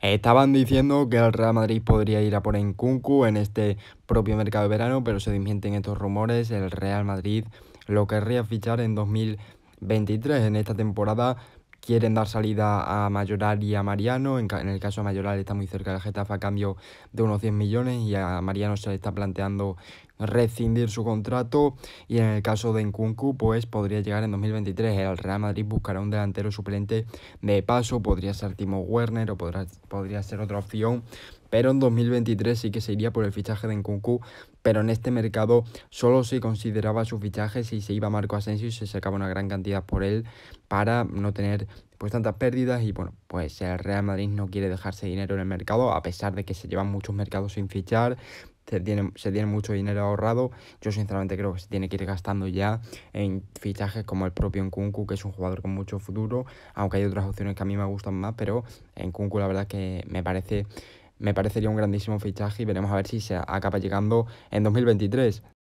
Estaban diciendo que el Real Madrid podría ir a por Kunku en este propio mercado de verano, pero se desmienten estos rumores. El Real Madrid lo querría fichar en 2023. En esta temporada quieren dar salida a Mayoral y a Mariano. En, el caso de Mayoral está muy cerca del Getafe a cambio de unos 10 millones y a Mariano se le está planteando rescindir su contrato y en el caso de Nkunku pues podría llegar en 2023. El Real Madrid buscará un delantero suplente de paso, podría ser Timo Werner o podría ser otra opción pero en 2023 sí que se iría por el fichaje de Nkunku, pero en este mercado solo se consideraba su fichaje si se iba Marco Asensio y se sacaba una gran cantidad por él para no tener pues tantas pérdidas y bueno, pues el Real Madrid no quiere dejarse dinero en el mercado a pesar de que se llevan muchos mercados sin fichar, se tiene, se tiene mucho dinero ahorrado. Yo sinceramente creo que se tiene que ir gastando ya en fichajes como el propio Nkunku, que es un jugador con mucho futuro, aunque hay otras opciones que a mí me gustan más, pero Nkunku la verdad que me parece... Me parecería un grandísimo fichaje y veremos a ver si se acaba llegando en 2023.